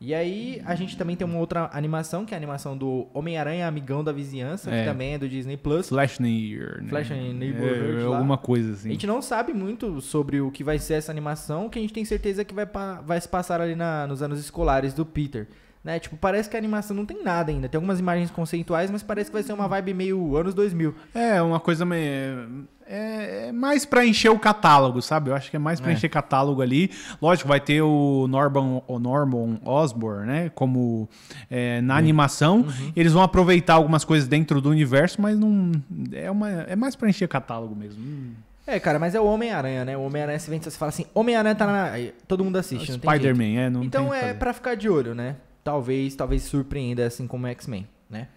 E aí a gente também tem uma outra animação, que é a animação do Homem-Aranha Amigão da Vizinhança, é. que também é do Disney Plus. Flash Neighbor né? Flash Neighbor É, alguma coisa assim. A gente não sabe muito sobre o que vai ser essa animação, que a gente tem certeza que vai, vai se passar ali na, nos anos escolares do Peter. Né? Tipo, parece que a animação não tem nada ainda. Tem algumas imagens conceituais, mas parece que vai ser uma vibe meio anos 2000. É, uma coisa meio é, é mais para encher o catálogo, sabe? Eu acho que é mais para é. encher catálogo ali. Lógico, vai ter o Norman, o Norman Osborn, né? Como é, na uhum. animação. Uhum. Eles vão aproveitar algumas coisas dentro do universo, mas não. É, uma, é mais para encher catálogo mesmo. Hum. É, cara, mas é o Homem-Aranha, né? O Homem-Aranha se vende, você fala assim, Homem-Aranha tá na. Todo mundo assiste, Spider-Man, é, não Então é para ficar de olho, né? Talvez, talvez surpreenda, assim como X-Men, né?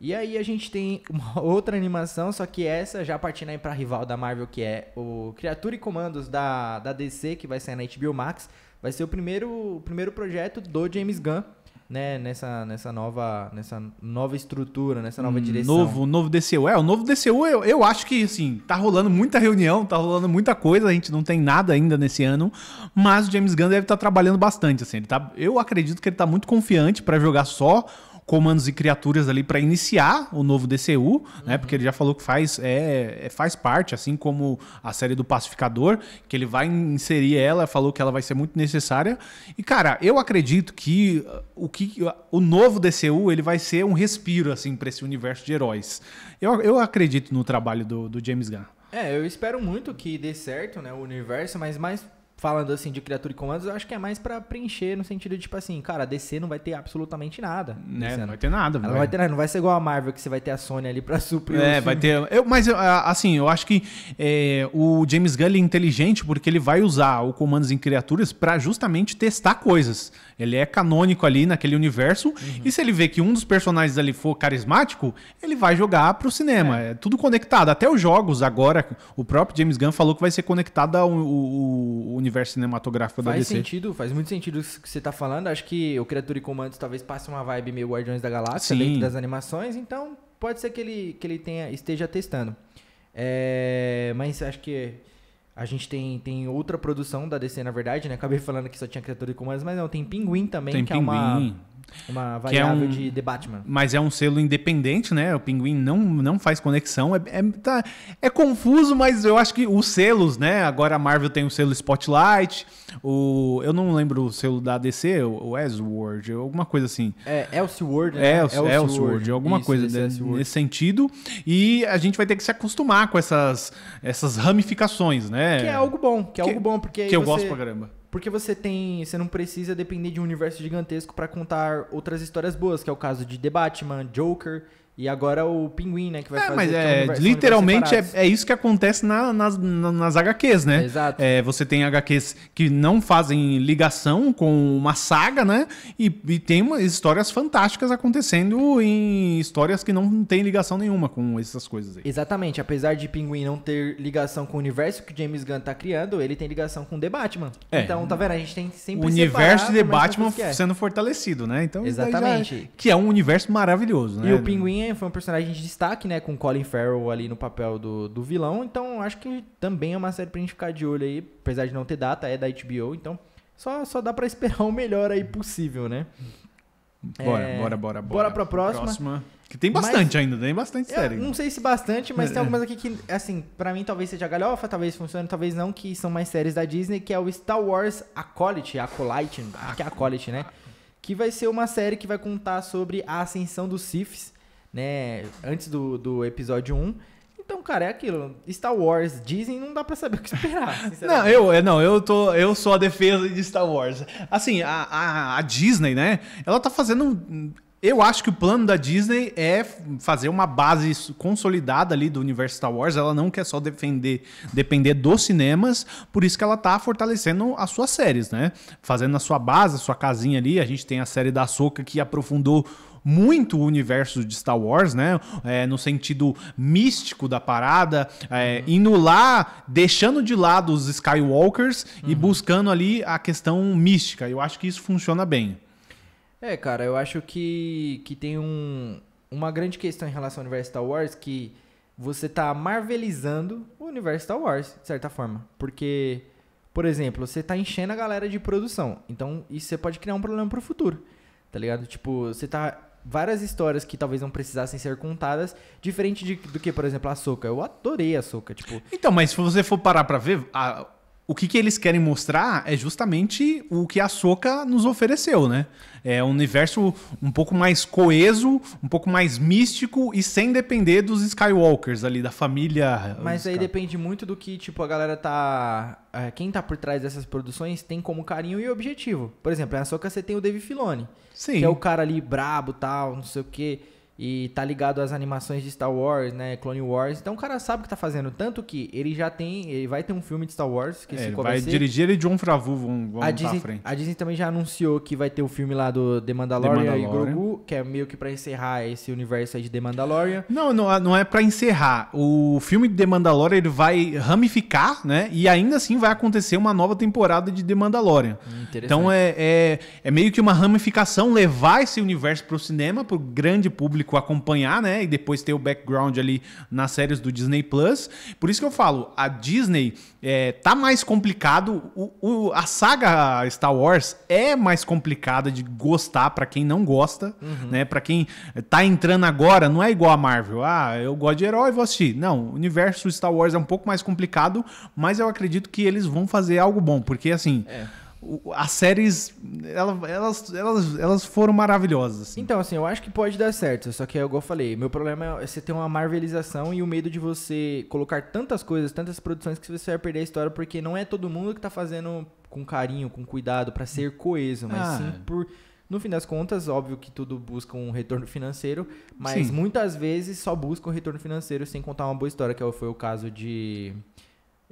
E aí a gente tem uma outra animação, só que essa já partindo aí pra rival da Marvel, que é o Criatura e Comandos da, da DC, que vai sair na HBO Max. Vai ser o primeiro, o primeiro projeto do James Gunn, né? Nessa, nessa, nova, nessa nova estrutura, nessa nova hum, direção. Novo, novo DCU. É, o novo DCU eu, eu acho que, assim, tá rolando muita reunião, tá rolando muita coisa, a gente não tem nada ainda nesse ano, mas o James Gunn deve estar tá trabalhando bastante, assim. Ele tá, eu acredito que ele tá muito confiante para jogar só comandos e criaturas ali para iniciar o novo DCU, né? uhum. né? Porque ele já falou que faz, é, é, faz parte, assim como a série do Pacificador, que ele vai inserir ela, falou que ela vai ser muito necessária. E, cara, eu acredito que uh, o, que, uh, o novo DCU ele vai ser um respiro, assim, para esse universo de heróis. Eu, eu acredito no trabalho do, do James Gunn. É, eu espero muito que dê certo, né, o universo, mas mais falando assim de criatura e comandos, eu acho que é mais para preencher no sentido de, tipo assim, cara, a DC não vai ter absolutamente nada. É, não vai ter nada. não vai ter nada, não vai ser igual a Marvel que você vai ter a Sony ali pra suprir. É, vai ter. Eu, mas assim, eu acho que é, o James Gunn é inteligente porque ele vai usar o comandos em criaturas para justamente testar coisas. Ele é canônico ali naquele universo uhum. e se ele vê que um dos personagens ali for carismático, ele vai jogar pro cinema. É, é tudo conectado. Até os jogos agora, o próprio James Gunn falou que vai ser conectado ao, ao, ao universo universo cinematográfico da faz DC. Faz sentido, faz muito sentido o que você tá falando. Acho que o Criatura e Comandos talvez passe uma vibe meio Guardiões da Galáxia Sim. dentro das animações, então pode ser que ele, que ele tenha, esteja testando. É, mas acho que a gente tem, tem outra produção da DC, na verdade, né? Acabei falando que só tinha Criatura e Comandos, mas não, tem Pinguim também, tem que Pinguim. é uma uma é variável é um, de The Batman. Mas é um selo independente, né? O Pinguim não, não faz conexão. É, é, tá, é confuso, mas eu acho que os selos, né? Agora a Marvel tem o selo Spotlight, o. Eu não lembro o selo da DC, o, o Elseworld, alguma coisa assim. É, Elseworld, é né? Else, é, Elseworld, alguma Isso, coisa desse, nesse sentido. E a gente vai ter que se acostumar com essas, essas ramificações, né? Que é algo bom, que é que, algo bom, porque. Que eu você... gosto pra caramba. Porque você tem, você não precisa depender de um universo gigantesco para contar outras histórias boas, que é o caso de The Batman, Joker e agora o Pinguim, né? Que vai é, fazer. Mas é, um, literalmente é, é isso que acontece na, nas, nas HQs, né? Exato. É, você tem HQs que não fazem ligação com uma saga, né? E, e tem uma, histórias fantásticas acontecendo em histórias que não tem ligação nenhuma com essas coisas aí. Exatamente. Apesar de Pinguim não ter ligação com o universo que James Gunn tá criando, ele tem ligação com The Batman. É. Então, tá vendo? A gente tem sempre O universo de The é Batman é. sendo fortalecido, né? Então, é Exatamente. Já, que é um universo maravilhoso, né? E o Pinguim é foi um personagem de destaque, né? Com Colin Farrell ali no papel do, do vilão. Então acho que também é uma série pra gente ficar de olho aí. Apesar de não ter data, é da HBO. Então só, só dá para esperar o melhor aí possível, né? Bora, é, bora, bora, bora. Bora pra próxima. próxima. Que tem bastante mas, ainda, tem bastante série. Não sei se bastante, mas é, tem é. algumas aqui que, assim, para mim talvez seja galhofa, talvez funcione, talvez não, que são mais séries da Disney, que é o Star Wars Acolyte, Acolyte, ah, que é Acolyte, né? Ah. Que vai ser uma série que vai contar sobre a ascensão dos Siths né, antes do, do episódio 1. Então, cara, é aquilo. Star Wars, Disney não dá para saber o que esperar. Não, eu, é, não, eu tô, eu sou a defesa de Star Wars. Assim, a, a, a Disney, né? Ela tá fazendo eu acho que o plano da Disney é fazer uma base consolidada ali do universo Star Wars. Ela não quer só defender, depender dos cinemas, por isso que ela tá fortalecendo as suas séries, né? Fazendo a sua base, a sua casinha ali. A gente tem a série da Soca que aprofundou muito o universo de Star Wars, né? É, no sentido místico da parada, é, uhum. indo lá, deixando de lado os Skywalkers uhum. e buscando ali a questão mística. Eu acho que isso funciona bem. É, cara, eu acho que, que tem um, uma grande questão em relação ao universo Star Wars que você tá marvelizando o universo Star Wars, de certa forma. Porque, por exemplo, você tá enchendo a galera de produção. Então, isso você pode criar um problema pro futuro. Tá ligado? Tipo, você tá várias histórias que talvez não precisassem ser contadas, diferente de, do que, por exemplo, a Soca. Eu adorei a Soca, tipo. Então, mas se você for parar pra ver, a, o que, que, eles querem mostrar é justamente o que a Soca nos ofereceu, né? É um universo um pouco mais coeso, um pouco mais místico e sem depender dos Skywalkers ali, da família. Mas aí depende muito do que, tipo, a galera tá. É, quem tá por trás dessas produções tem como carinho e objetivo. Por exemplo, na Soca você tem o Dave Filoni. Sim. Que é o cara ali brabo tal, não sei o quê e tá ligado às animações de Star Wars, né, Clone Wars. Então o cara sabe o que tá fazendo, tanto que ele já tem, ele vai ter um filme de Star Wars que é, se vai dirigir ele de um Fravu, vão, vão a frente. A Disney também já anunciou que vai ter o filme lá do The Mandalorian, The Mandalorian, e Grogu, que é meio que para encerrar esse universo aí de The Mandalorian. Não, não, ah, não é para encerrar. O filme de The Mandalorian ele vai ramificar, né? E ainda assim vai acontecer uma nova temporada de The Mandalorian. Hum, então é, é, é meio que uma ramificação levar esse universo pro cinema, pro grande público público acompanhar, né? E depois ter o background ali nas séries do Disney Plus. Por isso que eu falo, a Disney é, tá mais complicado. O, o, a saga Star Wars é mais complicada de gostar para quem não gosta, uhum. né? Para quem tá entrando agora, não é igual a Marvel. Ah, eu gosto de herói, vou assistir. Não, o universo Star Wars é um pouco mais complicado, mas eu acredito que eles vão fazer algo bom, porque assim. É as séries, elas, elas, elas foram maravilhosas. Assim. Então, assim, eu acho que pode dar certo. Só que, é igual eu falei, meu problema é você ter uma marvelização e o medo de você colocar tantas coisas, tantas produções, que você vai perder a história, porque não é todo mundo que tá fazendo com carinho, com cuidado, para ser coeso, mas ah. sim é. por. No fim das contas, óbvio que tudo busca um retorno financeiro, mas sim. muitas vezes só busca um retorno financeiro sem contar uma boa história, que é foi o caso de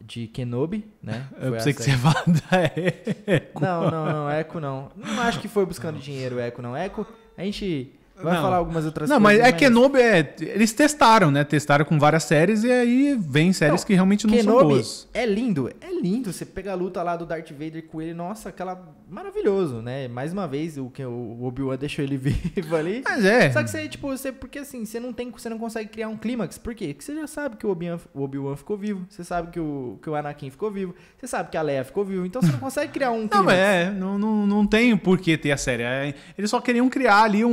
de Kenobi, né? Eu foi pensei que você ia falar da Echo. Não, não, não, Echo não. Não acho que foi buscando dinheiro, Echo não. Echo, a gente Vai não. falar algumas outras não, coisas. Não, mas é mas... Kenobi, é, eles testaram, né? Testaram com várias séries e aí vem séries não, que realmente não Kenobi são boas. É lindo, é lindo. Você pega a luta lá do Darth Vader com ele, nossa, aquela. Maravilhoso, né? Mais uma vez, o, o Obi-Wan deixou ele vivo ali. Mas é. Só que você, tipo, você. Porque assim, você não tem. Você não consegue criar um clímax. Por quê? Porque você já sabe que o Obi-Wan Obi ficou vivo. Você sabe que o, que o Anakin ficou vivo. Você sabe que a Leia ficou viva. Então você não consegue criar um clímax. Não, é, não, não, não tem por que ter a série. É, eles só queriam criar ali um.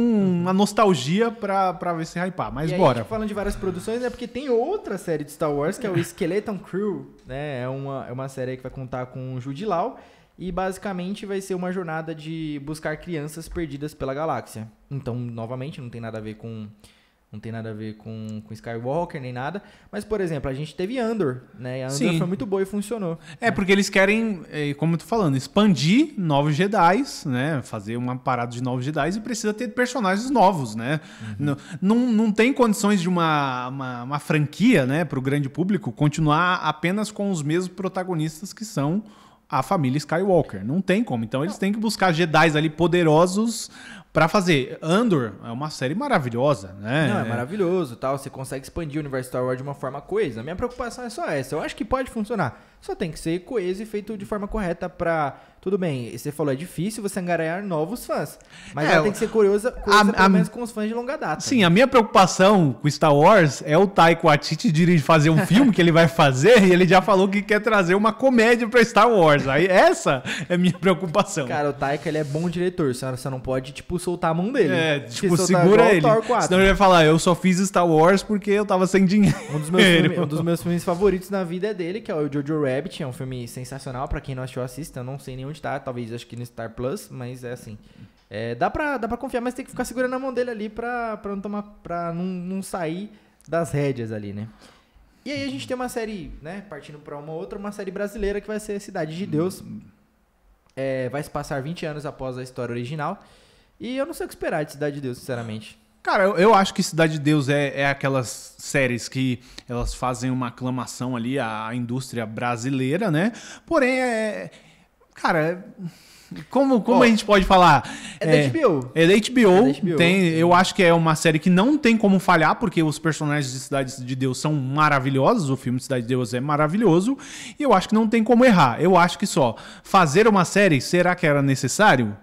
Uhum nostalgia pra, pra ver se hypar. Mas e bora. Aí, tipo, falando de várias produções, é né, porque tem outra série de Star Wars que é o Skeleton Crew, né? É uma, é uma série que vai contar com o Jude Law. E basicamente vai ser uma jornada de buscar crianças perdidas pela galáxia. Então, novamente, não tem nada a ver com não tem nada a ver com, com Skywalker nem nada. Mas, por exemplo, a gente teve Andor, né? E Andor Sim. foi muito boa e funcionou. É, porque eles querem, como eu tô falando, expandir novos Jedi, né? Fazer uma parada de novos Jedi e precisa ter personagens novos, né? Uhum. Não, não tem condições de uma, uma, uma franquia, né, para o grande público continuar apenas com os mesmos protagonistas que são a família Skywalker. Não tem como. Então eles têm que buscar Jedi's ali poderosos para fazer. Andor é uma série maravilhosa, né? Não, é maravilhoso, tal. Você consegue expandir o universo Star Wars de uma forma coesa. A minha preocupação é só essa. Eu acho que pode funcionar só tem que ser coeso e feito de forma correta para tudo bem, você falou, é difícil você angariar novos fãs. Mas é, ela tem que ser curiosa, curiosa a, pelo a, menos com os fãs de longa data. Sim, a minha preocupação com Star Wars é o Taiko Atiti dirigir fazer um filme que ele vai fazer e ele já falou que quer trazer uma comédia para Star Wars. Aí essa é a minha preocupação. Cara, o Taika ele é bom diretor, senhora, você não pode, tipo, soltar a mão dele. É, tipo, se segura ele. Senão ele vai falar, eu só fiz Star Wars porque eu tava sem dinheiro. Um dos meus, filme, um dos meus filmes favoritos na vida é dele, que é o Jojo Rabbit Rabbit, é um filme sensacional. para quem não assistiu, assista. Eu não sei nem onde tá, talvez acho que no Star Plus, mas é assim. É, dá, pra, dá pra confiar, mas tem que ficar segurando a mão dele ali pra, pra, não, tomar, pra não, não sair das rédeas ali, né? E aí a gente tem uma série, né, partindo pra uma outra, uma série brasileira que vai ser Cidade de Deus. É, vai se passar 20 anos após a história original. E eu não sei o que esperar de Cidade de Deus, sinceramente. Cara, eu, eu, acho que Cidade de Deus é, é aquelas séries que elas fazem uma aclamação ali à indústria brasileira, né? Porém, é. Cara. Como, como oh, a gente pode falar? É, da HBO. É, é da HBO. É da HBO. Tem, é. eu acho que é uma série que não tem como falhar, porque os personagens de Cidade de Deus são maravilhosos. O filme Cidade de Deus é maravilhoso. E eu acho que não tem como errar. Eu acho que só fazer uma série, será que era necessário?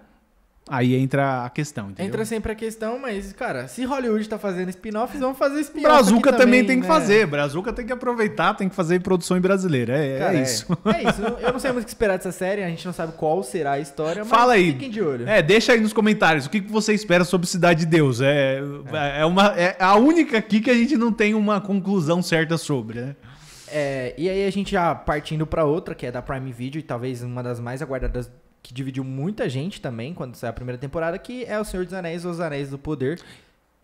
Aí entra a questão, entendeu? Entra sempre a questão, mas, cara, se Hollywood tá fazendo spin-offs, vamos fazer spin-offs. Brazuca também, também, tem né? que fazer. Brazuca tem que aproveitar, tem que fazer produção em brasileira. É, cara, é, é. isso. É. é. isso. Eu não sei muito o que esperar dessa série, a gente não sabe qual será a história, Fala aí. fiquem de olho. É, deixa aí nos comentários o que você espera sobre Cidade de Deus. É, é. é uma, é a única aqui que a gente não tem uma conclusão certa sobre, né? É, e aí a gente já partindo para outra, que é da Prime Video e talvez uma das mais aguardadas que dividiu muita gente também quando saiu a primeira temporada, que é O Senhor dos Anéis, Os Anéis do Poder.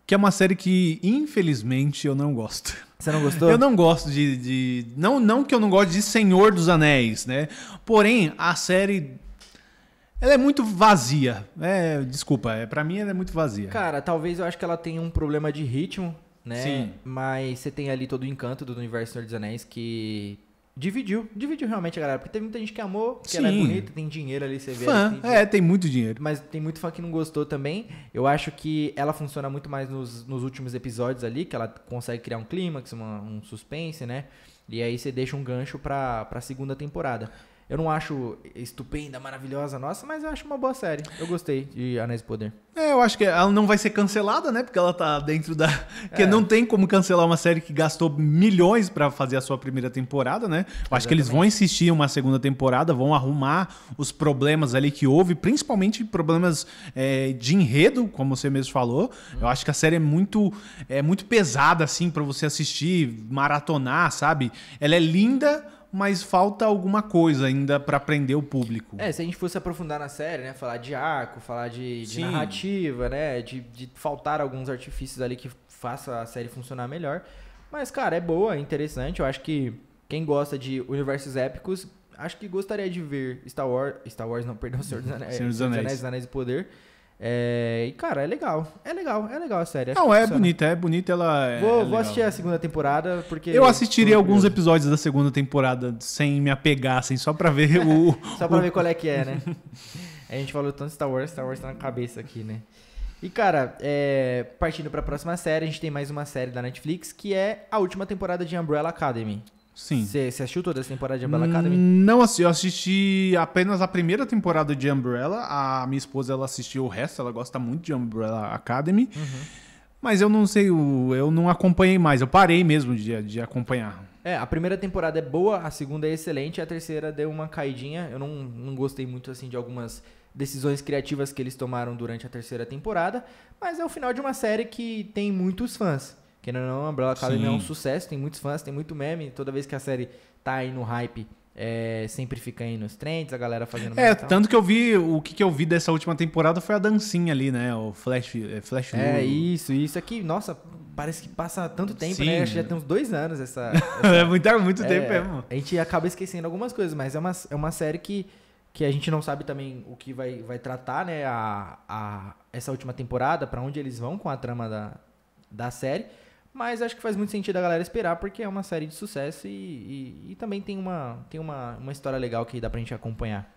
Que é uma série que, infelizmente, eu não gosto. Você não gostou? Eu não gosto de. de não, não que eu não goste de Senhor dos Anéis, né? Porém, a série. Ela é muito vazia. É, desculpa, é, para mim ela é muito vazia. Cara, talvez eu acho que ela tenha um problema de ritmo, né? Sim. Mas você tem ali todo o encanto do universo Senhor dos Anéis que Dividiu, dividiu realmente a galera, porque teve muita gente que amou, que ela é bonita, tem dinheiro ali, você vê. Fã, tem é, tem muito dinheiro. Mas tem muito fã que não gostou também. Eu acho que ela funciona muito mais nos, nos últimos episódios ali, que ela consegue criar um clímax, um suspense, né? E aí você deixa um gancho pra, pra segunda temporada. Eu não acho estupenda, maravilhosa, nossa, mas eu acho uma boa série. Eu gostei de Anéis do Poder. É, eu acho que ela não vai ser cancelada, né? Porque ela tá dentro da. Porque é. não tem como cancelar uma série que gastou milhões para fazer a sua primeira temporada, né? Eu Exatamente. acho que eles vão insistir em uma segunda temporada, vão arrumar os problemas ali que houve, principalmente problemas é, de enredo, como você mesmo falou. Hum. Eu acho que a série é muito, é muito pesada, assim, para você assistir, maratonar, sabe? Ela é linda mas falta alguma coisa ainda para prender o público. É, se a gente fosse aprofundar na série, né? Falar de arco, falar de, de narrativa, né? De, de faltar alguns artifícios ali que faça a série funcionar melhor. Mas, cara, é boa, é interessante. Eu acho que quem gosta de universos épicos, acho que gostaria de ver Star Wars. Star Wars, não, perdão, Senhor dos Anéis. Senhor dos Anéis, Anéis, Anéis Poder é, e, cara, é legal. É legal, é legal a série. não, é bonita, é bonita. Ela é, vou, é vou assistir a segunda temporada, porque. Eu assistiria alguns curioso. episódios da segunda temporada sem me apegar, assim, só pra ver o. só pra o... ver qual é que é, né? a gente falou tanto Star Wars, Star Wars tá na cabeça aqui, né? E, cara, é, partindo pra próxima série, a gente tem mais uma série da Netflix que é a última temporada de Umbrella Academy. Sim. Você assistiu toda essa temporada de Umbrella Academy? Não assisti, eu assisti apenas a primeira temporada de Umbrella. A minha esposa ela assistiu o resto, ela gosta muito de Umbrella Academy. Uhum. Mas eu não sei, eu, eu não acompanhei mais, eu parei mesmo de, de acompanhar. É, a primeira temporada é boa, a segunda é excelente, a terceira deu uma caidinha. Eu não, não gostei muito assim de algumas decisões criativas que eles tomaram durante a terceira temporada, mas é o final de uma série que tem muitos fãs que não, não, Umbrella Academy Sim. é um sucesso, tem muitos fãs, tem muito meme. Toda vez que a série tá aí no hype, é, sempre fica aí nos trends, a galera fazendo. É, tanto que eu vi, o que, que, eu vi dessa última temporada foi a dancinha ali, né? O Flash, é, Flash É, isso, isso aqui, nossa, parece que passa tanto tempo, né, Sim. né? Acho que já tem uns dois anos essa. essa... é muito, é muito é, tempo mesmo. A gente acaba esquecendo algumas coisas, mas é uma, é uma série que, que a gente não sabe também o que vai, vai tratar, né? A, a, essa última temporada, para onde eles vão com a trama da, da série. Mas acho que faz muito sentido a galera esperar, porque é uma série de sucesso e, e, e também tem, uma, tem uma, uma história legal que dá pra gente acompanhar.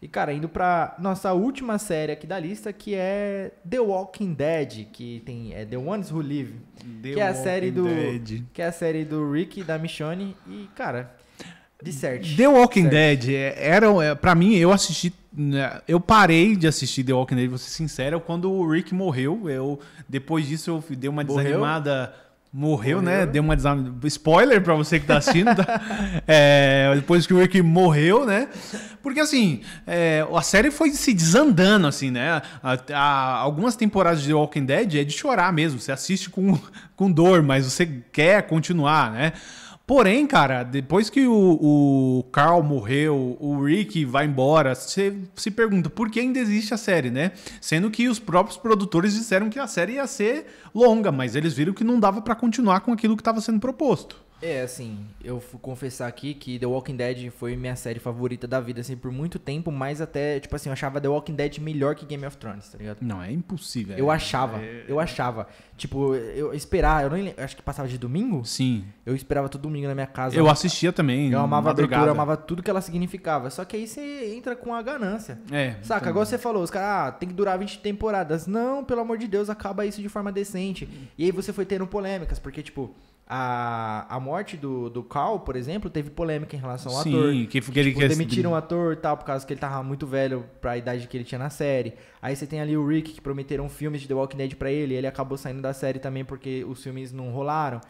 E, cara, indo pra nossa última série aqui da lista, que é The Walking Dead, que tem é The Ones Who Live. The que é a série do. Dead. Que é a série do Rick e da Michonne. E, cara, de certo. The Walking de Dead é, era. É, para mim, eu assisti. Né, eu parei de assistir The Walking Dead, vou ser sincero, quando o Rick morreu. Eu, depois disso, eu dei uma morreu? desanimada morreu, morreu, né? Deu uma desam... spoiler para você que tá assistindo, tá? É, depois que o Rick morreu, né? Porque assim, é, a série foi se desandando, assim, né? A, a, algumas temporadas de Walking Dead é de chorar mesmo. Você assiste com, com dor, mas você quer continuar, né? Porém, cara, depois que o, o Carl morreu, o Rick vai embora, você se pergunta por que ainda existe a série, né? Sendo que os próprios produtores disseram que a série ia ser longa, mas eles viram que não dava para continuar com aquilo que estava sendo proposto. É, assim, eu vou confessar aqui que The Walking Dead foi minha série favorita da vida, assim, por muito tempo, mas até, tipo assim, eu achava The Walking Dead melhor que Game of Thrones, tá ligado? Não, é impossível. Eu é, achava, é, eu achava. Tipo, eu esperava, eu não lembro, acho que passava de domingo? Sim. Eu esperava todo domingo na minha casa. Eu assistia também, Eu amava madrugada. a abertura, eu amava tudo que ela significava. Só que aí você entra com a ganância. É. Saca, então. agora você falou, os caras, ah, tem que durar 20 temporadas. Não, pelo amor de Deus, acaba isso de forma decente. E aí você foi tendo polêmicas, porque, tipo... A, a morte do, do Cal, por exemplo, teve polêmica em relação ao Sim, ator. Sim, que, que, que, ele tipo, demitiram o ator e tal, por causa que ele tava muito velho pra idade que ele tinha na série. Aí você tem ali o Rick, que prometeram filmes de The Walking Dead pra ele, e ele acabou saindo da série também porque os filmes não rolaram.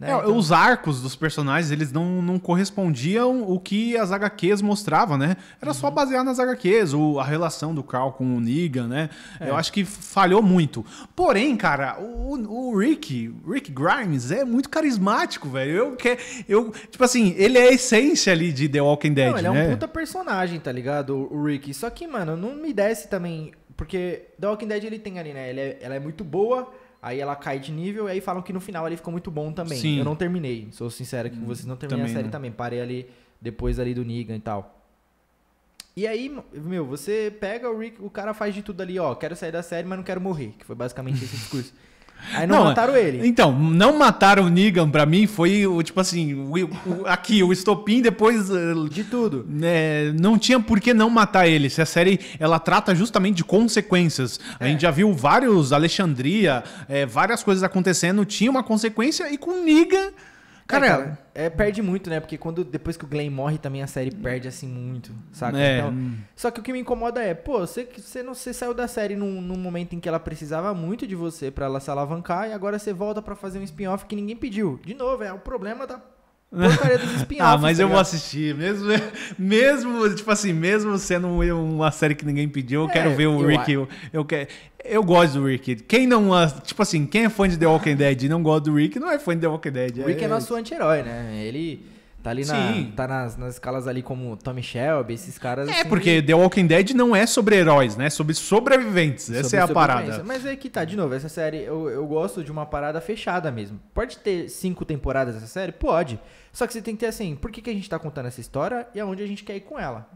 Né? É, então... Os arcos dos personagens, eles não, não correspondiam o que as HQs mostravam, né? Era uhum. só basear nas HQs, o, a relação do Carl com o Negan, né? É. Eu acho que falhou muito. Porém, cara, o, o Rick, Rick Grimes é muito carismático, velho. Eu quer Eu, tipo assim, ele é a essência ali de The Walking Dead, não, ele né? é um né? puta personagem, tá ligado? O Rick. Só que, mano, não me desce também... Porque The Walking Dead, ele tem ali, né? Ele é, ela é muito boa... Aí ela cai de nível e aí falam que no final ali ficou muito bom também. Sim. Eu não terminei, sou sincero que hum, vocês não terminaram a série também. Parei ali depois ali do Negan e tal. E aí, meu, você pega o Rick, o cara faz de tudo ali, ó, quero sair da série, mas não quero morrer, que foi basicamente esse discurso. Aí não, não, mataram é, ele. Então, não mataram o Negan pra mim foi o tipo assim, o, o, aqui, o estopim depois eh, de tudo. né não tinha por que não matar ele. Se a série ela trata justamente de consequências. É. A gente já viu vários Alexandria, é, várias coisas acontecendo, tinha uma consequência e com o Negan Cara, é, cara é, perde muito, né? Porque quando depois que o Glenn morre, também a série perde assim muito, saca? É. Então, hum. só que o que me incomoda é, pô, você, você não você saiu da série num, num momento em que ela precisava muito de você para ela se alavancar e agora você volta para fazer um spin-off que ninguém pediu. De novo, é o problema da Porcaria dos ah, mas tá eu vou assistir. Mesmo, mesmo, tipo assim, mesmo sendo uma série que ninguém pediu, eu é, quero ver o Rick. Eu, eu, quero, eu gosto do Rick. Quem não. Tipo assim, quem é fã de The Walking Dead e não gosta do Rick, não é fã de The Walking Dead. O Rick é, é nosso anti-herói, né? Ele Tá ali na, tá nas, nas escalas ali como Tommy Shelby, esses caras. É, assim, porque The Walking Dead não é sobre heróis, né? É sobre sobreviventes. Sobre essa é a parada. Mas é que tá, de novo, essa série eu, eu gosto de uma parada fechada mesmo. Pode ter cinco temporadas essa série? Pode. Só que você tem que ter assim, por que, que a gente tá contando essa história e aonde a gente quer ir com ela?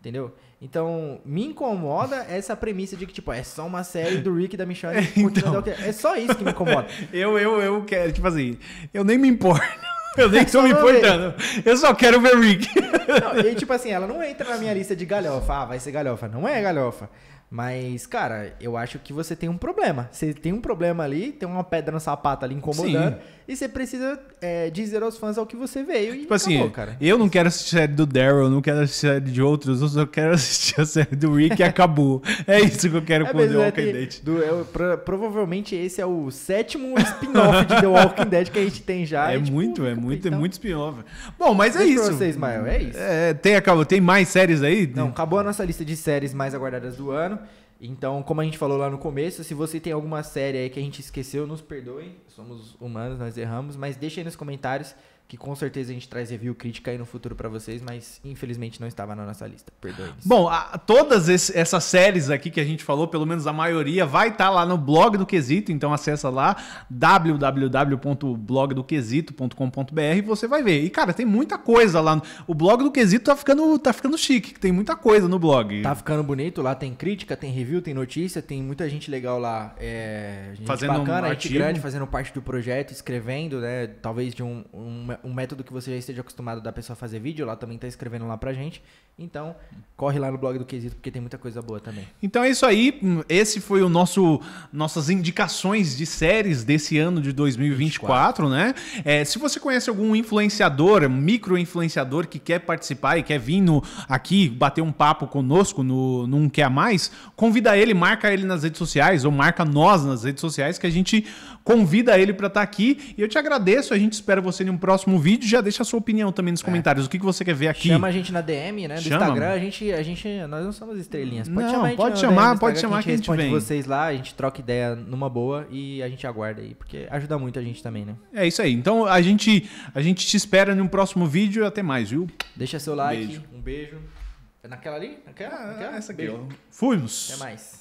Entendeu? Então, me incomoda essa premissa de que, tipo, é só uma série do Rick e da Michelle então... É só isso que me incomoda. eu, eu, eu quero, tipo assim, eu nem me importo. Eu nem tô me importando. Eu só quero ver Rick. Não, e tipo assim, ela não entra na minha lista de galhofa. Ah, vai ser galhofa. Não é galhofa. Mas, cara, eu acho que você tem um problema. Você tem um problema ali, tem uma pedra no sapato ali incomodando. Sim. E você precisa é, dizer aos fãs ao que você veio. E tipo assim, acabou, assim, cara. eu não quero assistir a série do Daryl, não quero assistir a série de outros, eu só quero assistir a série do Rick e acabou. É isso que eu quero é com mesmo, The é Walking é, Dead. Do, eu é pro, provavelmente esse é o sétimo spin-off de The Walking Dead que a gente tem já. É tipo, muito, é muito, é então... é muito spin-off. Bom, mas é isso. Pra vocês, Mael, é isso. É, tem, acabou, tem mais séries aí? Não, acabou a nossa lista de séries mais aguardadas do ano. Então, como a gente falou lá no começo, se você tem alguma série aí que a gente esqueceu, nos perdoe. Somos humanos, nós erramos, mas deixa aí nos comentários que com certeza a gente traz review, crítica aí no futuro para vocês, mas infelizmente não estava na nossa lista. Perdoe. Bom, a, todas esse, essas séries aqui que a gente falou, pelo menos a maioria, vai estar tá lá no blog do Quesito, então acessa lá www.blogdoquesito.com.br e você vai ver. E cara, tem muita coisa lá. No, o blog do Quesito tá ficando tá ficando chique, tem muita coisa no blog. Tá ficando bonito, lá tem crítica, tem review, tem notícia, tem muita gente legal lá, é, gente fazendo bacana, um artigo. gente grande fazendo parte do projeto, escrevendo, né, talvez de um, um um método que você já esteja acostumado da pessoa fazer vídeo, lá também tá escrevendo lá pra gente. Então, corre lá no blog do Quesito, porque tem muita coisa boa também. Então é isso aí. Hum, esse foi o nosso nossas indicações de séries desse ano de 2024, 24. né? É, se você conhece algum influenciador, micro influenciador que quer participar e quer vir no, aqui bater um papo conosco no, no Quer Mais, convida ele, marca ele nas redes sociais ou marca nós nas redes sociais que a gente convida ele para estar tá aqui. E eu te agradeço, a gente espera você em um próximo vídeo. Já deixa a sua opinião também nos é. comentários. É. O que, que você quer ver aqui? Chama a gente na DM, né? Do Chama. Instagram, a gente, a gente. Nós não somos estrelinhas. Pode não, chamar, pode chamar, pode chamar que a gente, que a gente vem. vocês lá, a gente troca ideia numa boa e a gente aguarda aí, porque ajuda muito a gente também, né? É isso aí. Então a gente, a gente te espera em um próximo vídeo. Até mais, viu? Deixa seu like, beijo. um beijo. É naquela ali? Naquela? Ah, Naquela? Essa aqui, Fuimos. Até mais.